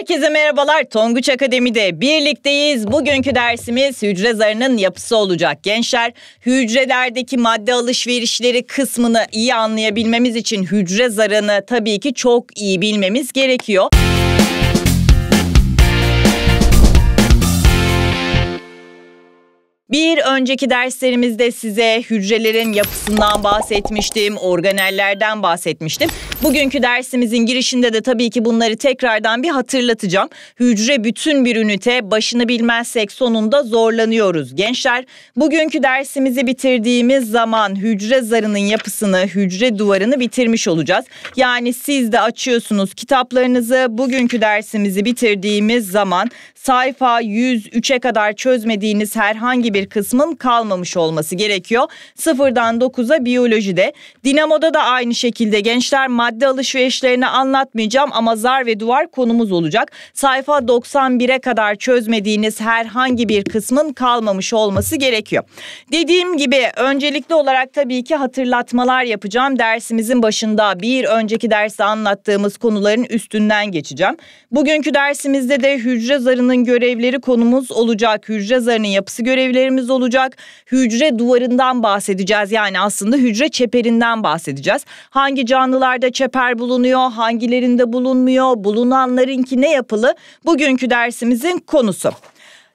Herkese merhabalar. Tonguç Akademi'de birlikteyiz. Bugünkü dersimiz hücre zarının yapısı olacak. Gençler hücrelerdeki madde alışverişleri kısmını iyi anlayabilmemiz için hücre zarını tabii ki çok iyi bilmemiz gerekiyor. Bir önceki derslerimizde size hücrelerin yapısından bahsetmiştim, organellerden bahsetmiştim. Bugünkü dersimizin girişinde de tabii ki bunları tekrardan bir hatırlatacağım. Hücre bütün bir ünite başını bilmezsek sonunda zorlanıyoruz gençler. Bugünkü dersimizi bitirdiğimiz zaman hücre zarının yapısını, hücre duvarını bitirmiş olacağız. Yani siz de açıyorsunuz kitaplarınızı. Bugünkü dersimizi bitirdiğimiz zaman sayfa 103'e kadar çözmediğiniz herhangi bir kısmın kalmamış olması gerekiyor. Sıfırdan 9'a biyolojide. Dinamoda da aynı şekilde gençler madde madde alışverişlerini anlatmayacağım ama zar ve duvar konumuz olacak. Sayfa 91'e kadar çözmediğiniz herhangi bir kısmın kalmamış olması gerekiyor. Dediğim gibi öncelikli olarak tabii ki hatırlatmalar yapacağım. Dersimizin başında bir önceki derste anlattığımız konuların üstünden geçeceğim. Bugünkü dersimizde de hücre zarının görevleri konumuz olacak. Hücre zarının yapısı görevlerimiz olacak. Hücre duvarından bahsedeceğiz. Yani aslında hücre çeperinden bahsedeceğiz. Hangi canlılarda çeper bulunuyor, hangilerinde bulunmuyor, bulunanlarınki ne yapılı? Bugünkü dersimizin konusu.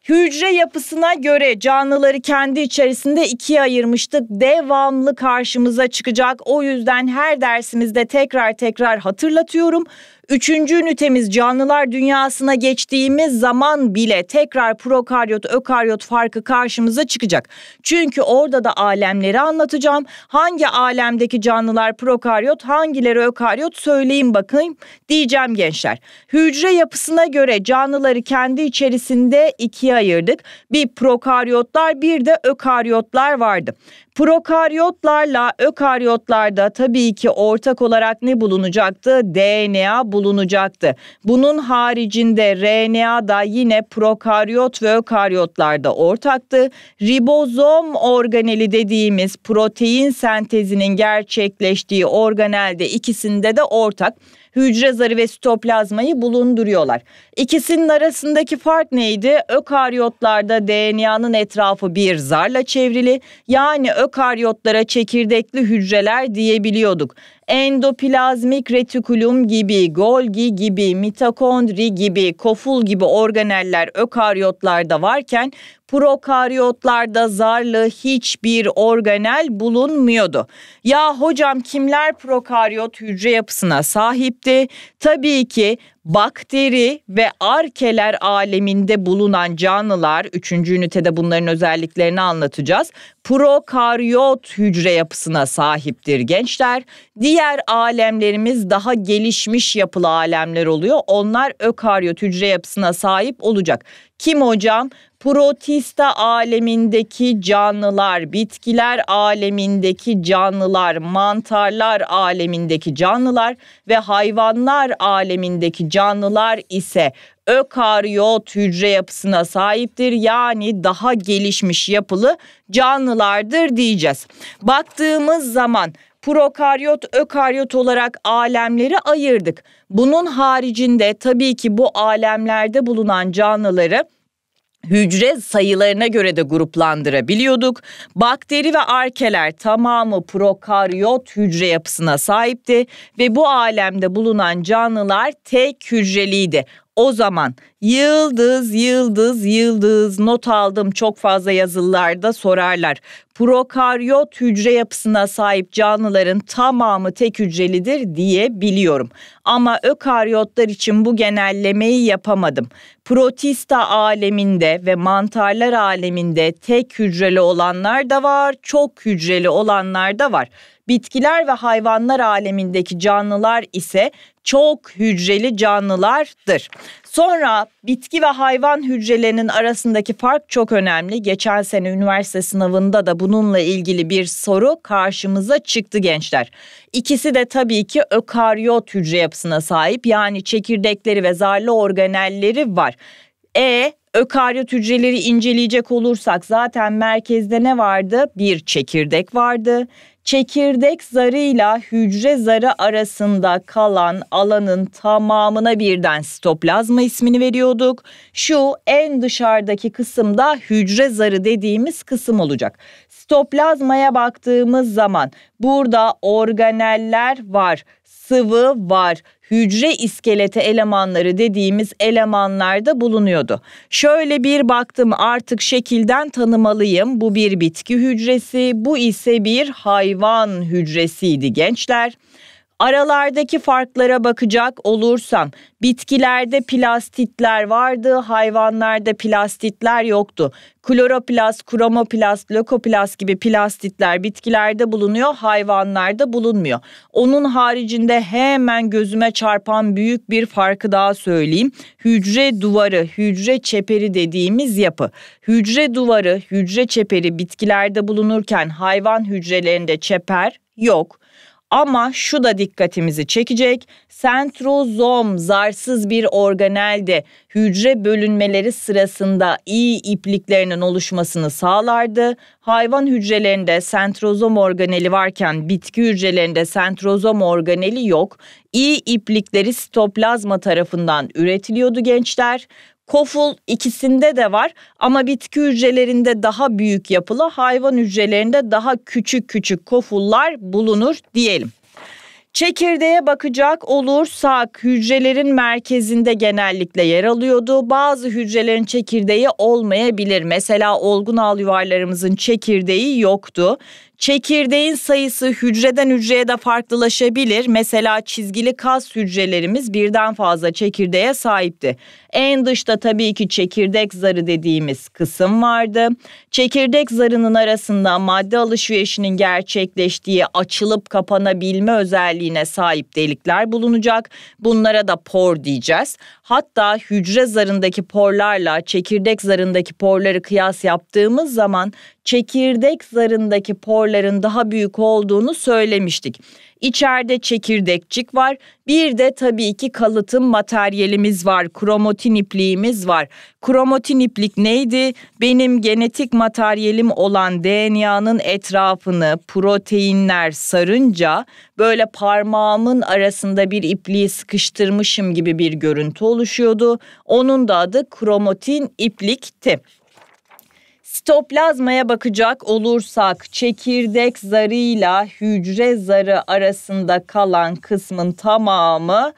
Hücre yapısına göre canlıları kendi içerisinde ikiye ayırmıştık. Devamlı karşımıza çıkacak. O yüzden her dersimizde tekrar tekrar hatırlatıyorum. Üçüncü ünitemiz canlılar dünyasına geçtiğimiz zaman bile tekrar prokaryot ökaryot farkı karşımıza çıkacak. Çünkü orada da alemleri anlatacağım. Hangi alemdeki canlılar prokaryot hangileri ökaryot söyleyin bakayım diyeceğim gençler. Hücre yapısına göre canlıları kendi içerisinde ikiye ayırdık. Bir prokaryotlar bir de ökaryotlar vardı. Prokaryotlarla ökaryotlarda tabii ki ortak olarak ne bulunacaktı? DNA bulunacaktı. Bunun haricinde RNA da yine prokaryot ve ökaryotlarda ortaktı. Ribozom organeli dediğimiz protein sentezinin gerçekleştiği organelde ikisinde de ortak hücre zarı ve sitoplazmayı bulunduruyorlar. İkisinin arasındaki fark neydi? Ökaryotlarda DNA'nın etrafı bir zarla çevrili yani ökaryotlara çekirdekli hücreler diyebiliyorduk endoplazmik retikulum gibi, Golgi gibi, mitokondri gibi, koful gibi organeller ökaryotlarda varken prokaryotlarda zarlı hiçbir organel bulunmuyordu. Ya hocam kimler prokaryot hücre yapısına sahipti? Tabii ki bakteri ve arkeler aleminde bulunan canlılar, üçüncü ünitede bunların özelliklerini anlatacağız, prokaryot hücre yapısına sahiptir gençler. Diğer alemlerimiz daha gelişmiş yapılı alemler oluyor. Onlar ökaryot hücre yapısına sahip olacak. Kim hocam? Protista alemindeki canlılar, bitkiler alemindeki canlılar, mantarlar alemindeki canlılar ve hayvanlar alemindeki canlılar ise ökaryot hücre yapısına sahiptir. Yani daha gelişmiş yapılı canlılardır diyeceğiz. Baktığımız zaman prokaryot, ökaryot olarak alemleri ayırdık. Bunun haricinde tabii ki bu alemlerde bulunan canlıları hücre sayılarına göre de gruplandırabiliyorduk. Bakteri ve arkeler tamamı prokaryot hücre yapısına sahipti ve bu alemde bulunan canlılar tek hücreliydi. O zaman Yıldız, yıldız, yıldız not aldım çok fazla yazılarda sorarlar. Prokaryot hücre yapısına sahip canlıların tamamı tek hücrelidir diye biliyorum. Ama ökaryotlar için bu genellemeyi yapamadım. Protista aleminde ve mantarlar aleminde tek hücreli olanlar da var, çok hücreli olanlar da var. Bitkiler ve hayvanlar alemindeki canlılar ise çok hücreli canlılardır. Sonra bitki ve hayvan hücrelerinin arasındaki fark çok önemli. Geçen sene üniversite sınavında da bununla ilgili bir soru karşımıza çıktı gençler. İkisi de tabii ki ökaryot hücre yapısına sahip. Yani çekirdekleri ve zarlı organelleri var. E ökaryot hücreleri inceleyecek olursak zaten merkezde ne vardı? Bir çekirdek vardı çekirdek zarıyla hücre zarı arasında kalan alanın tamamına birden sitoplazma ismini veriyorduk. Şu en dışarıdaki kısımda hücre zarı dediğimiz kısım olacak. Sitoplazmaya baktığımız zaman burada organeller var sıvı var. Hücre iskeleti elemanları dediğimiz elemanlarda bulunuyordu. Şöyle bir baktım artık şekilden tanımalıyım. Bu bir bitki hücresi, bu ise bir hayvan hücresiydi gençler. Aralardaki farklara bakacak olursam bitkilerde plastitler vardı, hayvanlarda plastitler yoktu. Kloroplast, kromoplast, lökoplast gibi plastitler bitkilerde bulunuyor, hayvanlarda bulunmuyor. Onun haricinde hemen gözüme çarpan büyük bir farkı daha söyleyeyim. Hücre duvarı, hücre çeperi dediğimiz yapı. Hücre duvarı, hücre çeperi bitkilerde bulunurken hayvan hücrelerinde çeper yok. Ama şu da dikkatimizi çekecek. Sentrozom zarsız bir organeldi. hücre bölünmeleri sırasında iyi ipliklerinin oluşmasını sağlardı. Hayvan hücrelerinde sentrozom organeli varken bitki hücrelerinde sentrozom organeli yok. İyi iplikleri sitoplazma tarafından üretiliyordu gençler. Koful ikisinde de var ama bitki hücrelerinde daha büyük yapılı, hayvan hücrelerinde daha küçük küçük kofullar bulunur diyelim. Çekirdeğe bakacak olursak hücrelerin merkezinde genellikle yer alıyordu. Bazı hücrelerin çekirdeği olmayabilir. Mesela olgun al yuvarlarımızın çekirdeği yoktu. Çekirdeğin sayısı hücreden hücreye de farklılaşabilir. Mesela çizgili kas hücrelerimiz birden fazla çekirdeğe sahipti. En dışta tabii ki çekirdek zarı dediğimiz kısım vardı. Çekirdek zarının arasında madde alışverişinin gerçekleştiği açılıp kapanabilme özelliği özelliğine sahip delikler bulunacak. Bunlara da por diyeceğiz. Hatta hücre zarındaki porlarla çekirdek zarındaki porları kıyas yaptığımız zaman çekirdek zarındaki porların daha büyük olduğunu söylemiştik. İçeride çekirdekçik var. Bir de tabii ki kalıtım materyalimiz var. Kromatin ipliğimiz var. Kromatin iplik neydi? Benim genetik materyalim olan DNA'nın etrafını proteinler sarınca böyle parmağımın arasında bir ipliği sıkıştırmışım gibi bir görüntü oluşuyordu. Onun da adı kromatin iplikti. Sitoplazmaya bakacak olursak çekirdek zarıyla hücre zarı arasında kalan kısmın tamamı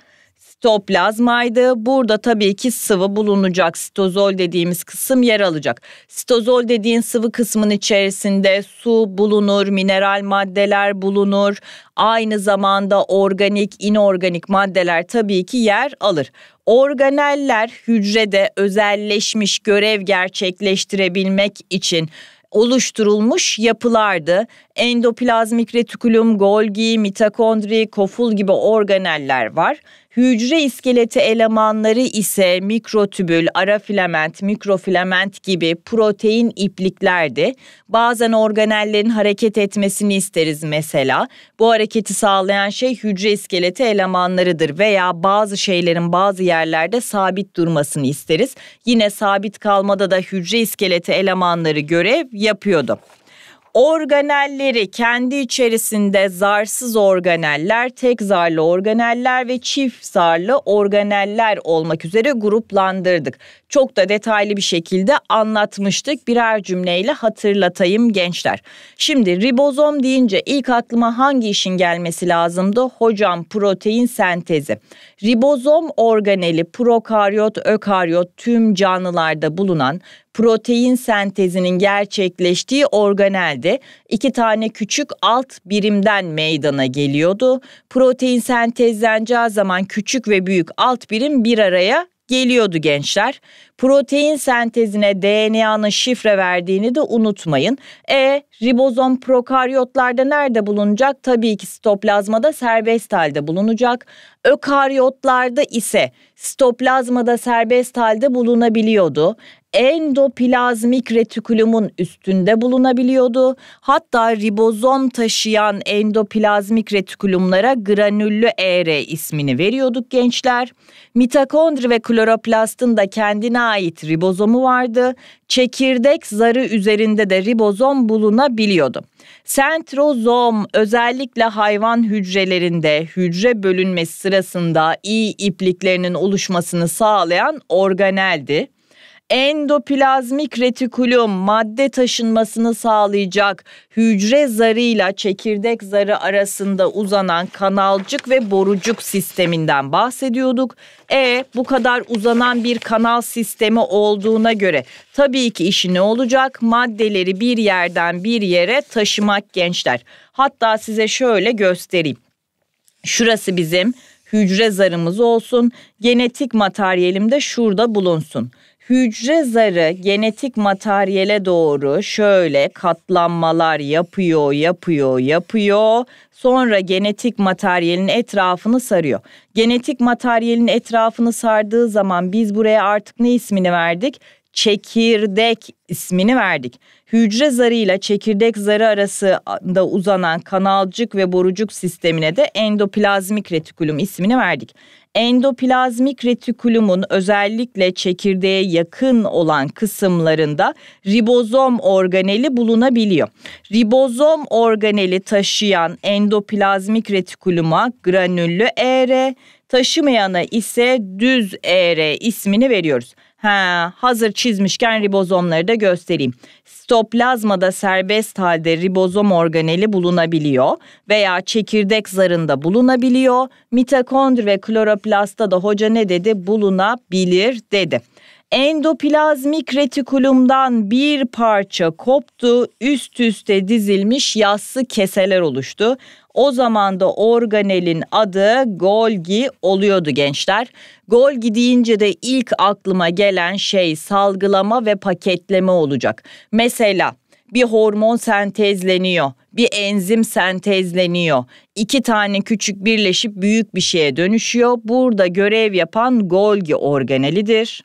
sitoplazmaydı. Burada tabii ki sıvı bulunacak. Sitozol dediğimiz kısım yer alacak. Sitozol dediğin sıvı kısmın içerisinde su bulunur, mineral maddeler bulunur. Aynı zamanda organik, inorganik maddeler tabii ki yer alır. Organeller hücrede özelleşmiş görev gerçekleştirebilmek için oluşturulmuş yapılardı. Endoplazmik retikulum, Golgi, mitokondri, koful gibi organeller var Hücre iskeleti elemanları ise mikrotübül, ara filament, mikrofilament gibi protein ipliklerdi. Bazen organellerin hareket etmesini isteriz mesela. Bu hareketi sağlayan şey hücre iskeleti elemanlarıdır veya bazı şeylerin bazı yerlerde sabit durmasını isteriz. Yine sabit kalmada da hücre iskeleti elemanları görev yapıyordu. Organelleri kendi içerisinde zarsız organeller, tek zarlı organeller ve çift zarlı organeller olmak üzere gruplandırdık. Çok da detaylı bir şekilde anlatmıştık. Birer cümleyle hatırlatayım gençler. Şimdi ribozom deyince ilk aklıma hangi işin gelmesi lazımdı? Hocam protein sentezi. Ribozom organeli prokaryot, ökaryot tüm canlılarda bulunan protein sentezinin gerçekleştiği organelde iki tane küçük alt birimden meydana geliyordu. Protein sentezleneceği zaman küçük ve büyük alt birim bir araya geliyordu gençler. Protein sentezine DNA'nın şifre verdiğini de unutmayın. E ribozom prokaryotlarda nerede bulunacak? Tabii ki sitoplazmada serbest halde bulunacak. Ökaryotlarda ise sitoplazmada serbest halde bulunabiliyordu endoplazmik retikulumun üstünde bulunabiliyordu. Hatta ribozom taşıyan endoplazmik retikulumlara granüllü ER ismini veriyorduk gençler. Mitokondri ve kloroplastın da kendine ait ribozomu vardı. Çekirdek zarı üzerinde de ribozom bulunabiliyordu. Sentrozom özellikle hayvan hücrelerinde hücre bölünmesi sırasında iyi ipliklerinin oluşmasını sağlayan organeldi endoplazmik retikulum madde taşınmasını sağlayacak hücre zarıyla çekirdek zarı arasında uzanan kanalcık ve borucuk sisteminden bahsediyorduk. E bu kadar uzanan bir kanal sistemi olduğuna göre tabii ki işi ne olacak? Maddeleri bir yerden bir yere taşımak gençler. Hatta size şöyle göstereyim. Şurası bizim hücre zarımız olsun. Genetik materyalim de şurada bulunsun hücre zarı genetik materyale doğru şöyle katlanmalar yapıyor, yapıyor, yapıyor. Sonra genetik materyalin etrafını sarıyor. Genetik materyalin etrafını sardığı zaman biz buraya artık ne ismini verdik? çekirdek ismini verdik. Hücre zarıyla çekirdek zarı arasında uzanan kanalcık ve borucuk sistemine de endoplazmik retikulum ismini verdik. Endoplazmik retikulumun özellikle çekirdeğe yakın olan kısımlarında ribozom organeli bulunabiliyor. Ribozom organeli taşıyan endoplazmik retikuluma granüllü ER, taşımayana ise düz ER ismini veriyoruz. Ha, hazır çizmişken ribozomları da göstereyim. Stoplazmada serbest halde ribozom organeli bulunabiliyor veya çekirdek zarında bulunabiliyor. Mitokondri ve kloroplastta da hoca ne dedi? Bulunabilir dedi endoplazmik retikulumdan bir parça koptu, üst üste dizilmiş yassı keseler oluştu. O zaman da organelin adı Golgi oluyordu gençler. Golgi deyince de ilk aklıma gelen şey salgılama ve paketleme olacak. Mesela bir hormon sentezleniyor, bir enzim sentezleniyor. İki tane küçük birleşip büyük bir şeye dönüşüyor. Burada görev yapan Golgi organelidir.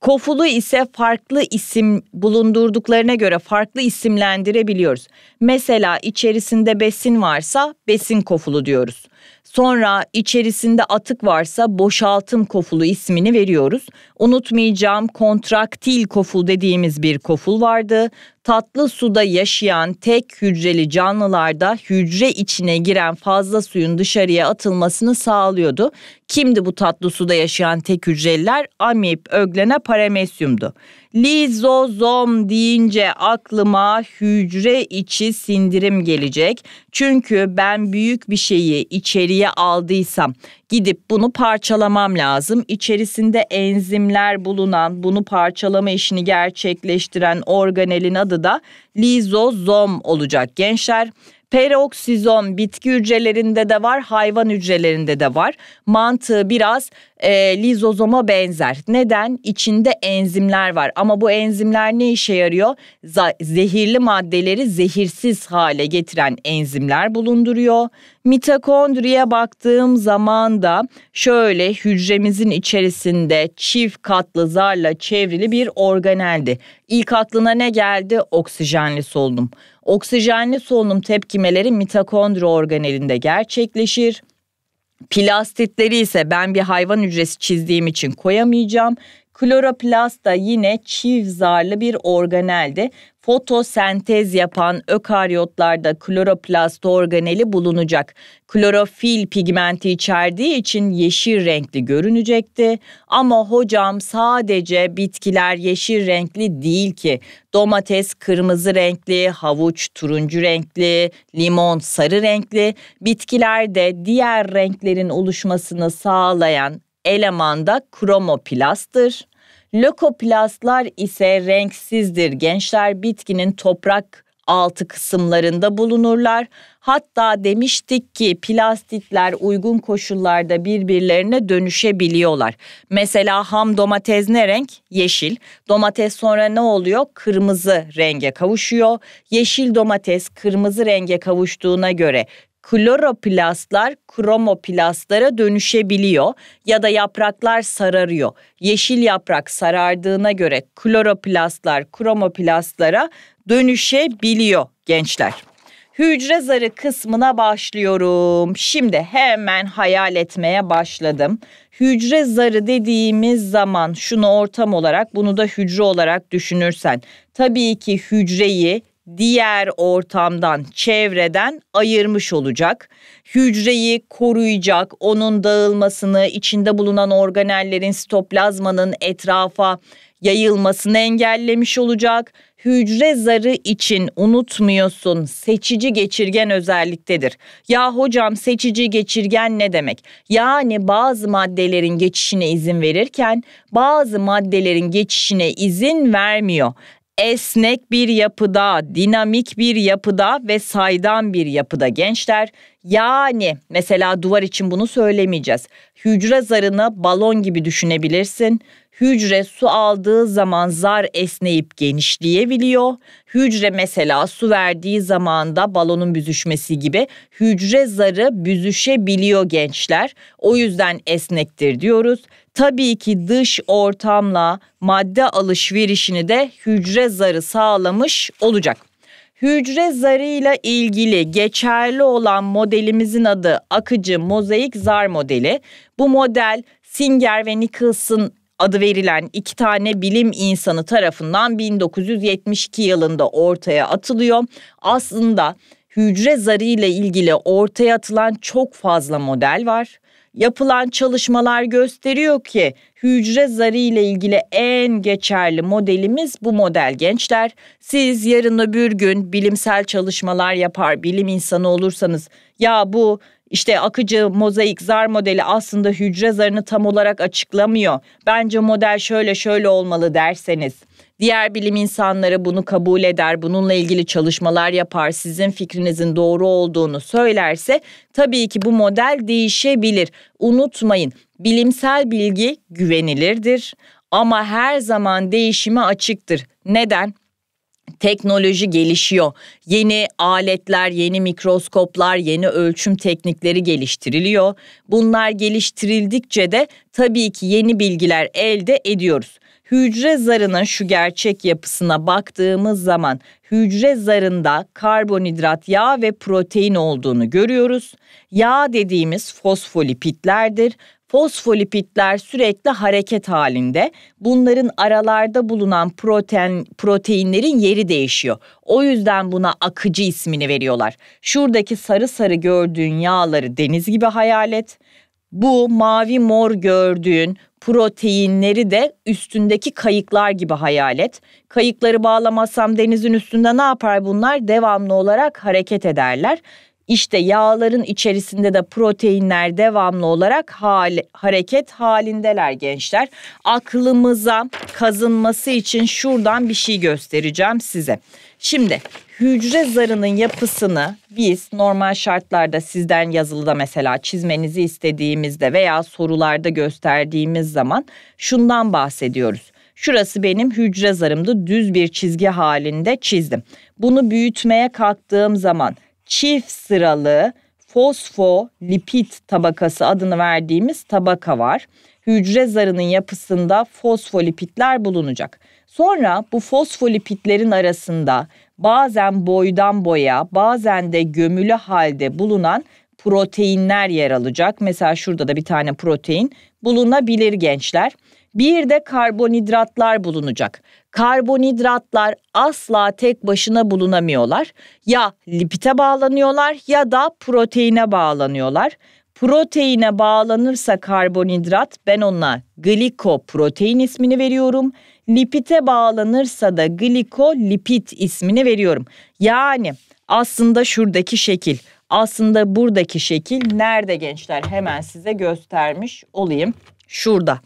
Kofulu ise farklı isim bulundurduklarına göre farklı isimlendirebiliyoruz. Mesela içerisinde besin varsa besin kofulu diyoruz. Sonra içerisinde atık varsa boşaltım kofulu ismini veriyoruz. Unutmayacağım kontraktil koful dediğimiz bir koful vardı. Tatlı suda yaşayan tek hücreli canlılarda hücre içine giren fazla suyun dışarıya atılmasını sağlıyordu. Kimdi bu tatlı suda yaşayan tek hücreliler? Amip, öglene, paramesyumdu. Lizozom deyince aklıma hücre içi sindirim gelecek. Çünkü ben büyük bir şeyi içeriye aldıysam gidip bunu parçalamam lazım. İçerisinde enzimler bulunan, bunu parçalama işini gerçekleştiren organelin adı da lizozom olacak gençler. Peroksizom bitki hücrelerinde de var, hayvan hücrelerinde de var. Mantığı biraz e, lizozoma benzer. Neden? İçinde enzimler var. Ama bu enzimler ne işe yarıyor? zehirli maddeleri zehirsiz hale getiren enzimler bulunduruyor. Mitokondriye baktığım zaman da şöyle hücremizin içerisinde çift katlı zarla çevrili bir organeldi. İlk aklına ne geldi? Oksijenli solunum. Oksijenli solunum tepkimeleri mitokondri organelinde gerçekleşir. Plastitleri ise ben bir hayvan hücresi çizdiğim için koyamayacağım. Kloroplast da yine çift zarlı bir organeldi. Fotosentez yapan ökaryotlarda kloroplast organeli bulunacak. Klorofil pigmenti içerdiği için yeşil renkli görünecekti. Ama hocam sadece bitkiler yeşil renkli değil ki. Domates kırmızı renkli, havuç turuncu renkli, limon sarı renkli. Bitkilerde diğer renklerin oluşmasını sağlayan elemanda kromoplastır. Lökoplastlar ise renksizdir. Gençler bitkinin toprak altı kısımlarında bulunurlar. Hatta demiştik ki plastitler uygun koşullarda birbirlerine dönüşebiliyorlar. Mesela ham domates ne renk? Yeşil. Domates sonra ne oluyor? Kırmızı renge kavuşuyor. Yeşil domates kırmızı renge kavuştuğuna göre kloroplastlar kromoplastlara dönüşebiliyor ya da yapraklar sararıyor. Yeşil yaprak sarardığına göre kloroplastlar kromoplastlara dönüşebiliyor gençler. Hücre zarı kısmına başlıyorum. Şimdi hemen hayal etmeye başladım. Hücre zarı dediğimiz zaman şunu ortam olarak bunu da hücre olarak düşünürsen tabii ki hücreyi diğer ortamdan, çevreden ayırmış olacak. Hücreyi koruyacak, onun dağılmasını, içinde bulunan organellerin sitoplazmanın etrafa yayılmasını engellemiş olacak. Hücre zarı için unutmuyorsun seçici geçirgen özelliktedir. Ya hocam seçici geçirgen ne demek? Yani bazı maddelerin geçişine izin verirken bazı maddelerin geçişine izin vermiyor esnek bir yapıda, dinamik bir yapıda ve saydam bir yapıda gençler. Yani mesela duvar için bunu söylemeyeceğiz. Hücre zarını balon gibi düşünebilirsin. Hücre su aldığı zaman zar esneyip genişleyebiliyor. Hücre mesela su verdiği zaman da balonun büzüşmesi gibi hücre zarı büzüşebiliyor gençler. O yüzden esnektir diyoruz tabii ki dış ortamla madde alışverişini de hücre zarı sağlamış olacak. Hücre zarıyla ilgili geçerli olan modelimizin adı akıcı mozaik zar modeli. Bu model Singer ve Nicholson adı verilen iki tane bilim insanı tarafından 1972 yılında ortaya atılıyor. Aslında hücre zarı ile ilgili ortaya atılan çok fazla model var. Yapılan çalışmalar gösteriyor ki hücre zarı ile ilgili en geçerli modelimiz bu model gençler. Siz yarın öbür gün bilimsel çalışmalar yapar, bilim insanı olursanız ya bu işte akıcı mozaik zar modeli aslında hücre zarını tam olarak açıklamıyor. Bence model şöyle şöyle olmalı derseniz Diğer bilim insanları bunu kabul eder, bununla ilgili çalışmalar yapar, sizin fikrinizin doğru olduğunu söylerse tabii ki bu model değişebilir. Unutmayın, bilimsel bilgi güvenilirdir ama her zaman değişime açıktır. Neden? teknoloji gelişiyor. Yeni aletler, yeni mikroskoplar, yeni ölçüm teknikleri geliştiriliyor. Bunlar geliştirildikçe de tabii ki yeni bilgiler elde ediyoruz. Hücre zarının şu gerçek yapısına baktığımız zaman hücre zarında karbonhidrat, yağ ve protein olduğunu görüyoruz. Yağ dediğimiz fosfolipitlerdir. Fosfolipitler sürekli hareket halinde. Bunların aralarda bulunan protein proteinlerin yeri değişiyor. O yüzden buna akıcı ismini veriyorlar. Şuradaki sarı sarı gördüğün yağları deniz gibi hayal et bu mavi mor gördüğün proteinleri de üstündeki kayıklar gibi hayal et. Kayıkları bağlamazsam denizin üstünde ne yapar bunlar? Devamlı olarak hareket ederler. İşte yağların içerisinde de proteinler devamlı olarak hal, hareket halindeler gençler. Aklımıza kazınması için şuradan bir şey göstereceğim size. Şimdi hücre zarının yapısını biz normal şartlarda sizden yazılıda mesela çizmenizi istediğimizde veya sorularda gösterdiğimiz zaman şundan bahsediyoruz. Şurası benim hücre zarımdı düz bir çizgi halinde çizdim. Bunu büyütmeye kalktığım zaman çift sıralı fosfolipid tabakası adını verdiğimiz tabaka var. Hücre zarının yapısında fosfolipitler bulunacak. Sonra bu fosfolipitlerin arasında bazen boydan boya, bazen de gömülü halde bulunan proteinler yer alacak. Mesela şurada da bir tane protein bulunabilir gençler. Bir de karbonhidratlar bulunacak. Karbonhidratlar asla tek başına bulunamıyorlar. Ya lipite bağlanıyorlar ya da proteine bağlanıyorlar. Proteine bağlanırsa karbonhidrat ben ona glikoprotein ismini veriyorum lipite bağlanırsa da glikolipit ismini veriyorum. Yani aslında şuradaki şekil, aslında buradaki şekil nerede gençler? Hemen size göstermiş olayım. Şurada.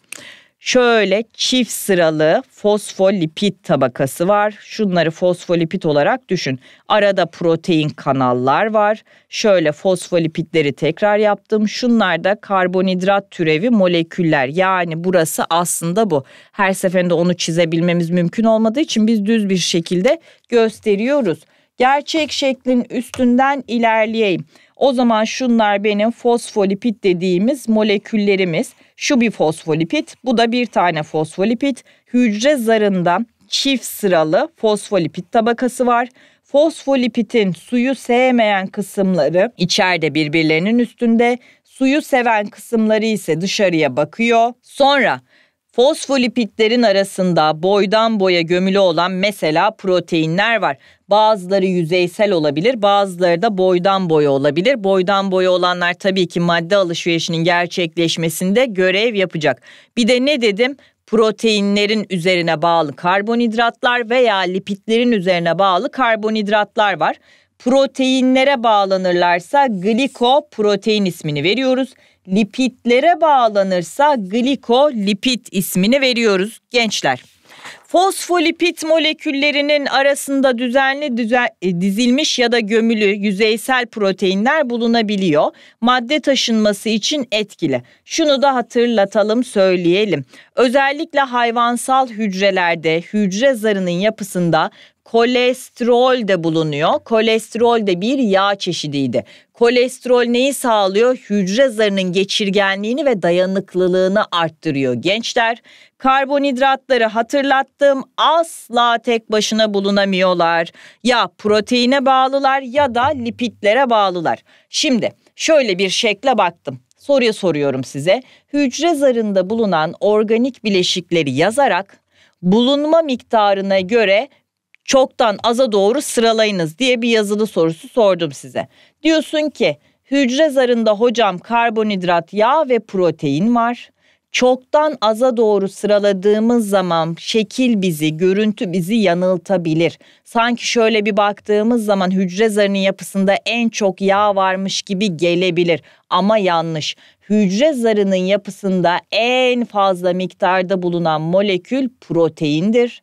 Şöyle çift sıralı fosfolipid tabakası var. Şunları fosfolipid olarak düşün. Arada protein kanallar var. Şöyle fosfolipidleri tekrar yaptım. Şunlar da karbonhidrat türevi moleküller. Yani burası aslında bu. Her seferinde onu çizebilmemiz mümkün olmadığı için biz düz bir şekilde gösteriyoruz gerçek şeklin üstünden ilerleyeyim. O zaman şunlar benim fosfolipit dediğimiz moleküllerimiz. Şu bir fosfolipit, bu da bir tane fosfolipit. Hücre zarında çift sıralı fosfolipit tabakası var. Fosfolipitin suyu sevmeyen kısımları içeride birbirlerinin üstünde, suyu seven kısımları ise dışarıya bakıyor. Sonra Fosfolipitlerin arasında boydan boya gömülü olan mesela proteinler var. Bazıları yüzeysel olabilir, bazıları da boydan boya olabilir. Boydan boya olanlar tabii ki madde alışverişinin gerçekleşmesinde görev yapacak. Bir de ne dedim? proteinlerin üzerine bağlı karbonhidratlar veya lipitlerin üzerine bağlı karbonhidratlar var. Proteinlere bağlanırlarsa glikoprotein ismini veriyoruz. Lipitlere bağlanırsa glikolipid ismini veriyoruz gençler. Fosfolipit moleküllerinin arasında düzenli düzen, e, dizilmiş ya da gömülü yüzeysel proteinler bulunabiliyor. Madde taşınması için etkili. Şunu da hatırlatalım, söyleyelim. Özellikle hayvansal hücrelerde hücre zarının yapısında kolesterol de bulunuyor. Kolesterol de bir yağ çeşidiydi. Kolesterol neyi sağlıyor? Hücre zarının geçirgenliğini ve dayanıklılığını arttırıyor. Gençler Karbonhidratları hatırlattım asla tek başına bulunamıyorlar. Ya proteine bağlılar ya da lipidlere bağlılar. Şimdi şöyle bir şekle baktım. Soruya soruyorum size. Hücre zarında bulunan organik bileşikleri yazarak bulunma miktarına göre çoktan aza doğru sıralayınız diye bir yazılı sorusu sordum size. Diyorsun ki hücre zarında hocam karbonhidrat, yağ ve protein var çoktan aza doğru sıraladığımız zaman şekil bizi, görüntü bizi yanıltabilir. Sanki şöyle bir baktığımız zaman hücre zarının yapısında en çok yağ varmış gibi gelebilir ama yanlış. Hücre zarının yapısında en fazla miktarda bulunan molekül proteindir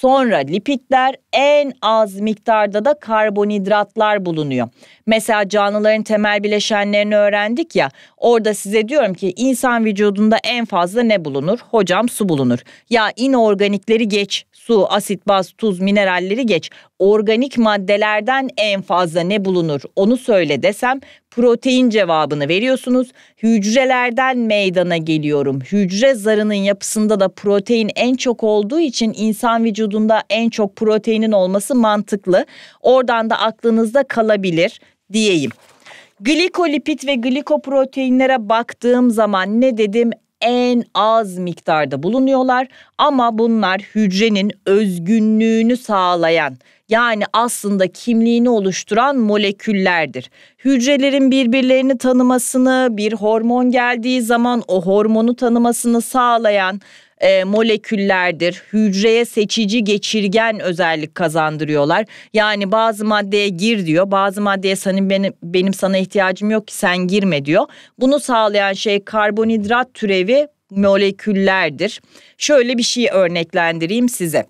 Sonra lipitler en az miktarda da karbonhidratlar bulunuyor. Mesela canlıların temel bileşenlerini öğrendik ya. Orada size diyorum ki insan vücudunda en fazla ne bulunur? Hocam su bulunur. Ya inorganikleri geç. Su, asit, baz, tuz, mineralleri geç. Organik maddelerden en fazla ne bulunur? Onu söyle desem protein cevabını veriyorsunuz. Hücrelerden meydana geliyorum. Hücre zarının yapısında da protein en çok olduğu için insan vücudunda en çok proteinin olması mantıklı. Oradan da aklınızda kalabilir diyeyim. Glikolipit ve glikoproteinlere baktığım zaman ne dedim? en az miktarda bulunuyorlar ama bunlar hücrenin özgünlüğünü sağlayan yani aslında kimliğini oluşturan moleküllerdir. Hücrelerin birbirlerini tanımasını, bir hormon geldiği zaman o hormonu tanımasını sağlayan e, moleküllerdir. Hücreye seçici geçirgen özellik kazandırıyorlar. Yani bazı maddeye gir diyor. Bazı maddeye senin benim, benim sana ihtiyacım yok ki sen girme diyor. Bunu sağlayan şey karbonhidrat türevi moleküllerdir. Şöyle bir şey örneklendireyim size.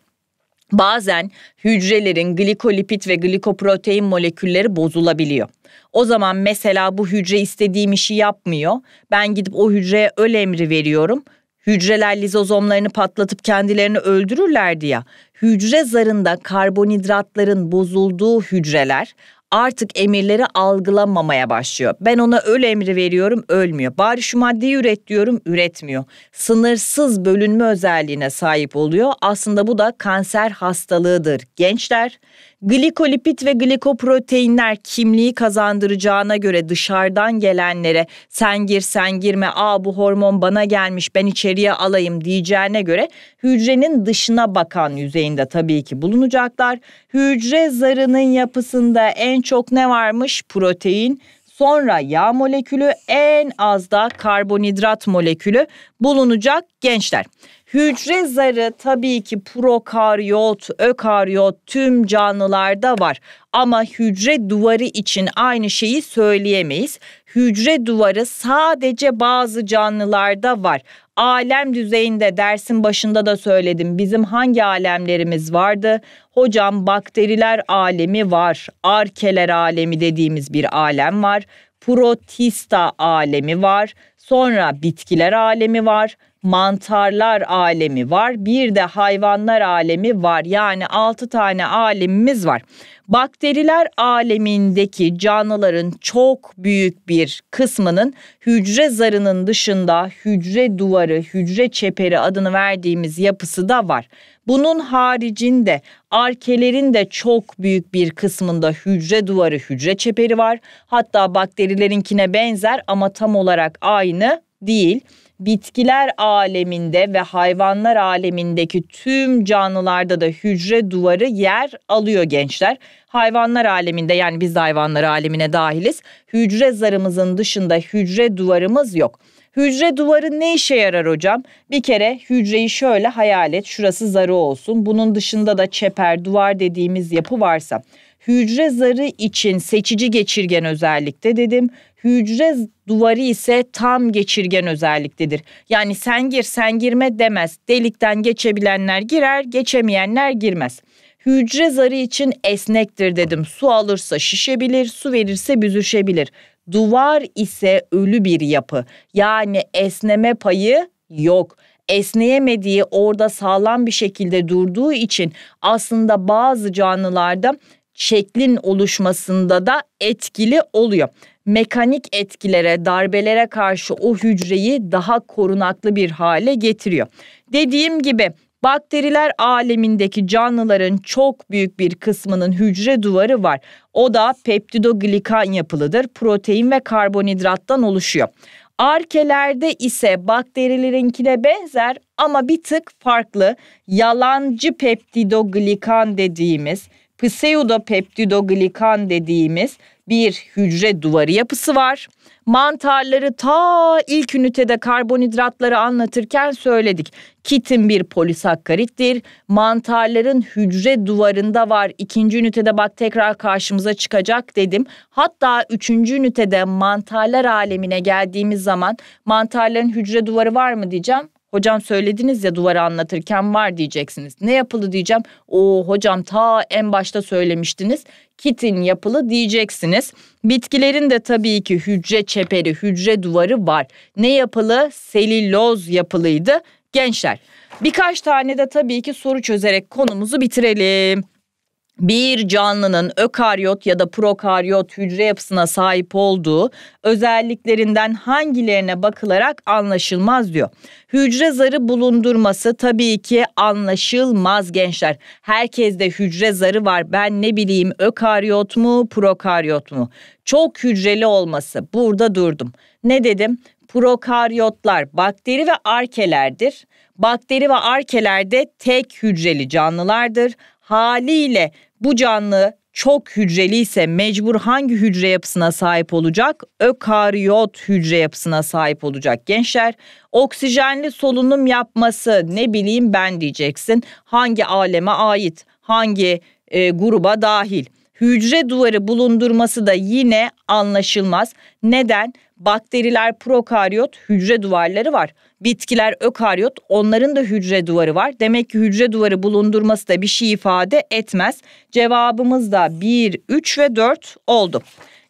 Bazen hücrelerin glikolipit ve glikoprotein molekülleri bozulabiliyor. O zaman mesela bu hücre istediğim işi yapmıyor. Ben gidip o hücreye öl emri veriyorum. Hücreler lizozomlarını patlatıp kendilerini öldürürlerdi ya. Hücre zarında karbonhidratların bozulduğu hücreler artık emirleri algılamamaya başlıyor. Ben ona öl emri veriyorum ölmüyor. Bari şu maddeyi üret diyorum üretmiyor. Sınırsız bölünme özelliğine sahip oluyor. Aslında bu da kanser hastalığıdır. Gençler glikolipit ve glikoproteinler kimliği kazandıracağına göre dışarıdan gelenlere sen gir sen girme aa bu hormon bana gelmiş ben içeriye alayım diyeceğine göre hücrenin dışına bakan yüzeyinde tabii ki bulunacaklar. Hücre zarının yapısında en çok ne varmış? Protein, sonra yağ molekülü en az da karbonhidrat molekülü bulunacak gençler. Hücre zarı tabii ki prokaryot, ökaryot tüm canlılarda var. Ama hücre duvarı için aynı şeyi söyleyemeyiz. Hücre duvarı sadece bazı canlılarda var. Alem düzeyinde dersin başında da söyledim. Bizim hangi alemlerimiz vardı? Hocam bakteriler alemi var. Arkeler alemi dediğimiz bir alem var protista alemi var, sonra bitkiler alemi var, mantarlar alemi var, bir de hayvanlar alemi var. Yani 6 tane alemimiz var. Bakteriler alemindeki canlıların çok büyük bir kısmının hücre zarının dışında hücre duvarı, hücre çeperi adını verdiğimiz yapısı da var. Bunun haricinde arkelerin de çok büyük bir kısmında hücre duvarı, hücre çeperi var. Hatta bakterilerinkine benzer ama tam olarak aynı değil. Bitkiler aleminde ve hayvanlar alemindeki tüm canlılarda da hücre duvarı yer alıyor gençler. Hayvanlar aleminde yani biz de hayvanlar alemine dahiliz. Hücre zarımızın dışında hücre duvarımız yok. Hücre duvarı ne işe yarar hocam? Bir kere hücreyi şöyle hayal et. Şurası zarı olsun. Bunun dışında da çeper, duvar dediğimiz yapı varsa hücre zarı için seçici geçirgen özellikte dedim. Hücre duvarı ise tam geçirgen özelliktedir. Yani sen gir sen girme demez. Delikten geçebilenler girer, geçemeyenler girmez. Hücre zarı için esnektir dedim. Su alırsa şişebilir, su verirse büzüşebilir. Duvar ise ölü bir yapı. Yani esneme payı yok esneyemediği orada sağlam bir şekilde durduğu için aslında bazı canlılarda şeklin oluşmasında da etkili oluyor. Mekanik etkilere, darbelere karşı o hücreyi daha korunaklı bir hale getiriyor. Dediğim gibi Bakteriler alemindeki canlıların çok büyük bir kısmının hücre duvarı var. O da peptidoglikan yapılıdır. Protein ve karbonhidrattan oluşuyor. Arkelerde ise bakterilerinkine benzer ama bir tık farklı yalancı peptidoglikan dediğimiz pseudopeptidoglikan dediğimiz bir hücre duvarı yapısı var. Mantarları ta ilk ünitede karbonhidratları anlatırken söyledik. Kitin bir polisakkarittir. Mantarların hücre duvarında var. İkinci ünitede bak tekrar karşımıza çıkacak dedim. Hatta üçüncü ünitede mantarlar alemine geldiğimiz zaman mantarların hücre duvarı var mı diyeceğim. Hocam söylediniz ya duvara anlatırken var diyeceksiniz. Ne yapılı diyeceğim. O hocam ta en başta söylemiştiniz. Kitin yapılı diyeceksiniz. Bitkilerin de tabii ki hücre çeperi, hücre duvarı var. Ne yapılı? Selüloz yapılıydı. Gençler birkaç tane de tabii ki soru çözerek konumuzu bitirelim bir canlının ökaryot ya da prokaryot hücre yapısına sahip olduğu özelliklerinden hangilerine bakılarak anlaşılmaz diyor. Hücre zarı bulundurması tabii ki anlaşılmaz gençler. Herkeste hücre zarı var. Ben ne bileyim ökaryot mu, prokaryot mu? Çok hücreli olması. Burada durdum. Ne dedim? Prokaryotlar bakteri ve arkelerdir. Bakteri ve arkeler de tek hücreli canlılardır haliyle bu canlı çok hücreli ise mecbur hangi hücre yapısına sahip olacak? Ökaryot hücre yapısına sahip olacak gençler. Oksijenli solunum yapması ne bileyim ben diyeceksin. Hangi aleme ait? Hangi e, gruba dahil? Hücre duvarı bulundurması da yine anlaşılmaz. Neden? Bakteriler prokaryot, hücre duvarları var. Bitkiler ökaryot, onların da hücre duvarı var. Demek ki hücre duvarı bulundurması da bir şey ifade etmez. Cevabımız da 1, 3 ve 4 oldu.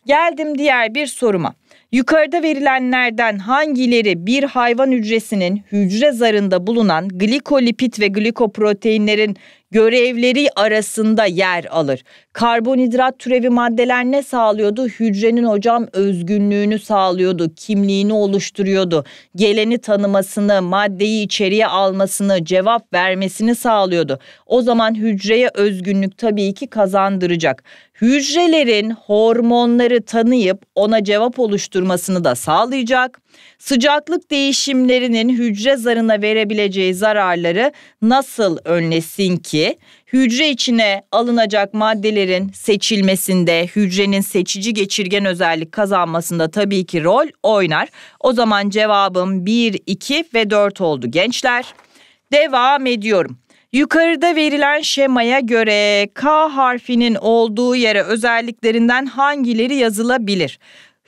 Geldim diğer bir soruma. Yukarıda verilenlerden hangileri bir hayvan hücresinin hücre zarında bulunan glikolipit ve glikoproteinlerin görevleri arasında yer alır? Karbonhidrat türevi maddeler ne sağlıyordu? Hücrenin hocam özgünlüğünü sağlıyordu, kimliğini oluşturuyordu. Geleni tanımasını, maddeyi içeriye almasını, cevap vermesini sağlıyordu. O zaman hücreye özgünlük tabii ki kazandıracak. Hücrelerin hormonları tanıyıp ona cevap oluşturmasını da sağlayacak. Sıcaklık değişimlerinin hücre zarına verebileceği zararları nasıl önlesin ki? hücre içine alınacak maddelerin seçilmesinde, hücrenin seçici geçirgen özellik kazanmasında tabii ki rol oynar. O zaman cevabım 1, 2 ve 4 oldu gençler. Devam ediyorum. Yukarıda verilen şemaya göre K harfinin olduğu yere özelliklerinden hangileri yazılabilir?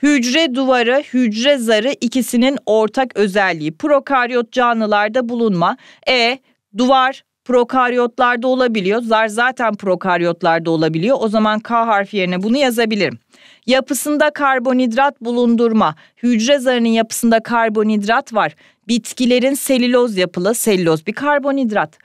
Hücre duvarı, hücre zarı ikisinin ortak özelliği. Prokaryot canlılarda bulunma. E, duvar, prokaryotlarda olabiliyor. Zar zaten prokaryotlarda olabiliyor. O zaman K harfi yerine bunu yazabilirim. Yapısında karbonhidrat bulundurma. Hücre zarının yapısında karbonhidrat var. Bitkilerin selüloz yapılı selüloz bir karbonhidrat.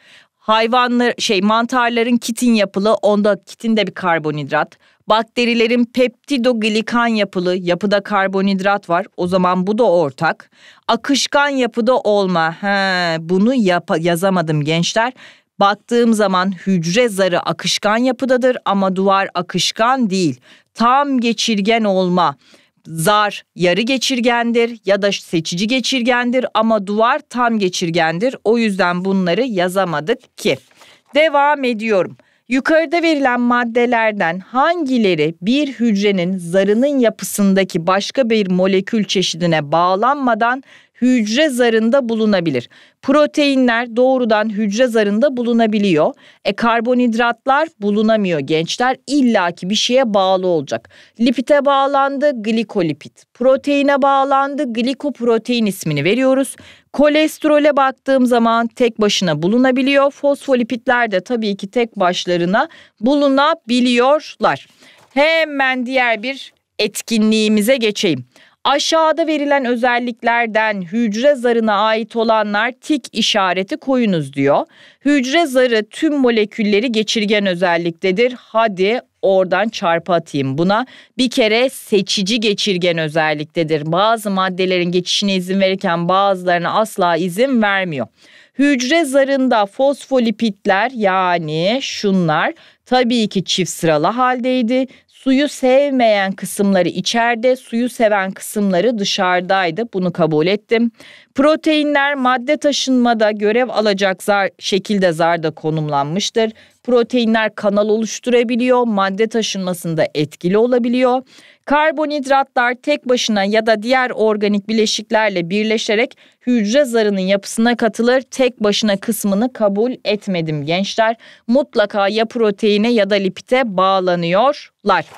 Hayvanlar şey mantarların kitin yapılı onda kitin de bir karbonhidrat. Bakterilerin peptidoglikan yapılı yapıda karbonhidrat var. O zaman bu da ortak. Akışkan yapıda olma. He, bunu yap yazamadım gençler. Baktığım zaman hücre zarı akışkan yapıdadır ama duvar akışkan değil. Tam geçirgen olma zar yarı geçirgendir ya da seçici geçirgendir ama duvar tam geçirgendir. O yüzden bunları yazamadık ki. Devam ediyorum. Yukarıda verilen maddelerden hangileri bir hücrenin zarının yapısındaki başka bir molekül çeşidine bağlanmadan hücre zarında bulunabilir. Proteinler doğrudan hücre zarında bulunabiliyor. E karbonhidratlar bulunamıyor gençler. illaki bir şeye bağlı olacak. Lipite bağlandı glikolipit. Proteine bağlandı glikoprotein ismini veriyoruz. Kolesterole baktığım zaman tek başına bulunabiliyor. Fosfolipitler de tabii ki tek başlarına bulunabiliyorlar. Hemen diğer bir etkinliğimize geçeyim. Aşağıda verilen özelliklerden hücre zarına ait olanlar tik işareti koyunuz diyor. Hücre zarı tüm molekülleri geçirgen özelliktedir. Hadi oradan çarpı atayım buna. Bir kere seçici geçirgen özelliktedir. Bazı maddelerin geçişine izin verirken bazılarına asla izin vermiyor. Hücre zarında fosfolipitler yani şunlar tabii ki çift sıralı haldeydi. Suyu sevmeyen kısımları içeride, suyu seven kısımları dışarıdaydı. Bunu kabul ettim. Proteinler madde taşınmada görev alacak zar, şekilde zarda konumlanmıştır. Proteinler kanal oluşturabiliyor, madde taşınmasında etkili olabiliyor. Karbonhidratlar tek başına ya da diğer organik bileşiklerle birleşerek hücre zarının yapısına katılır. Tek başına kısmını kabul etmedim gençler. Mutlaka ya proteine ya da lipite bağlanıyorlar.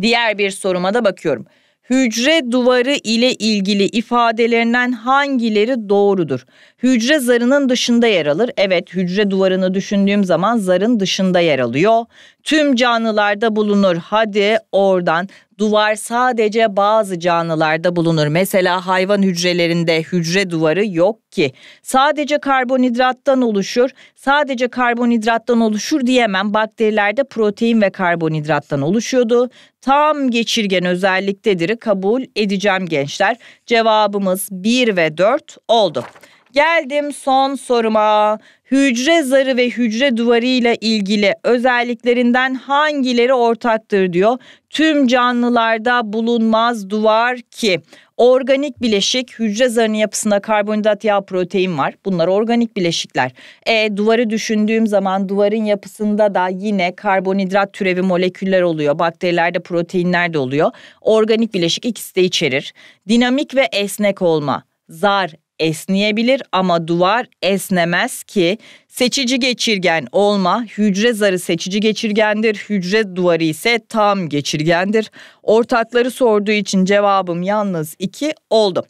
Diğer bir soruma da bakıyorum. Hücre duvarı ile ilgili ifadelerinden hangileri doğrudur? Hücre zarının dışında yer alır. Evet, hücre duvarını düşündüğüm zaman zarın dışında yer alıyor. Tüm canlılarda bulunur. Hadi oradan duvar sadece bazı canlılarda bulunur. Mesela hayvan hücrelerinde hücre duvarı yok ki. Sadece karbonhidrattan oluşur. Sadece karbonhidrattan oluşur diyemem. Bakterilerde protein ve karbonhidrattan oluşuyordu. Tam geçirgen özelliktedir kabul edeceğim gençler. Cevabımız 1 ve 4 oldu. Geldim son soruma hücre zarı ve hücre duvarı ile ilgili özelliklerinden hangileri ortaktır diyor. Tüm canlılarda bulunmaz duvar ki organik bileşik hücre zarının yapısında karbonhidrat yağ protein var. Bunlar organik bileşikler. E, duvarı düşündüğüm zaman duvarın yapısında da yine karbonhidrat türevi moleküller oluyor. Bakterilerde proteinler de oluyor. Organik bileşik ikisi de içerir. Dinamik ve esnek olma zar, esneyebilir ama duvar esnemez ki seçici geçirgen olma hücre zarı seçici geçirgendir hücre duvarı ise tam geçirgendir. Ortakları sorduğu için cevabım yalnız 2 oldu.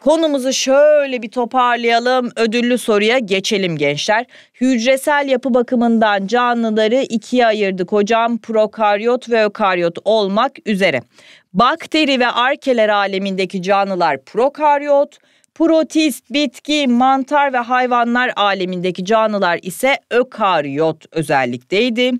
Konumuzu şöyle bir toparlayalım. Ödüllü soruya geçelim gençler. Hücresel yapı bakımından canlıları ikiye ayırdık hocam. Prokaryot ve ökaryot olmak üzere. Bakteri ve arkeler alemindeki canlılar prokaryot, Protist, bitki, mantar ve hayvanlar alemindeki canlılar ise ökaryot özellikteydi.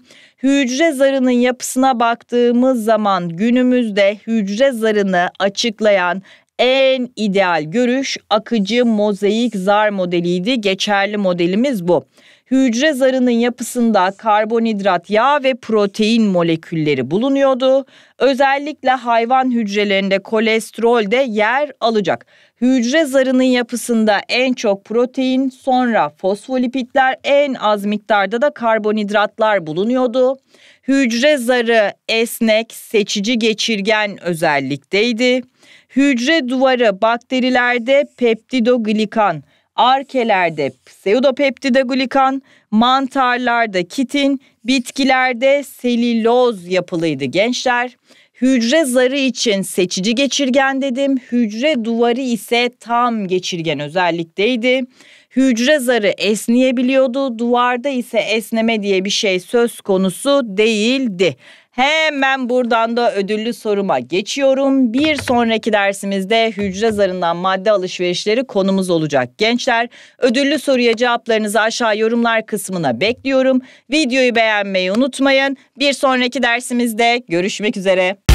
Hücre zarının yapısına baktığımız zaman günümüzde hücre zarını açıklayan en ideal görüş akıcı mozaik zar modeliydi. Geçerli modelimiz bu. Hücre zarının yapısında karbonhidrat, yağ ve protein molekülleri bulunuyordu. Özellikle hayvan hücrelerinde kolesterol de yer alacak. Hücre zarının yapısında en çok protein, sonra fosfolipitler, en az miktarda da karbonhidratlar bulunuyordu. Hücre zarı esnek, seçici geçirgen özellikteydi. Hücre duvarı bakterilerde peptidoglikan, arkelerde pseudopeptidoglikan, mantarlarda kitin, bitkilerde selüloz yapılıydı gençler. Hücre zarı için seçici geçirgen dedim. Hücre duvarı ise tam geçirgen özellikteydi. Hücre zarı esneyebiliyordu. Duvarda ise esneme diye bir şey söz konusu değildi. Hemen buradan da ödüllü soruma geçiyorum. Bir sonraki dersimizde hücre zarından madde alışverişleri konumuz olacak gençler. Ödüllü soruya cevaplarınızı aşağı yorumlar kısmına bekliyorum. Videoyu beğenmeyi unutmayın. Bir sonraki dersimizde görüşmek üzere.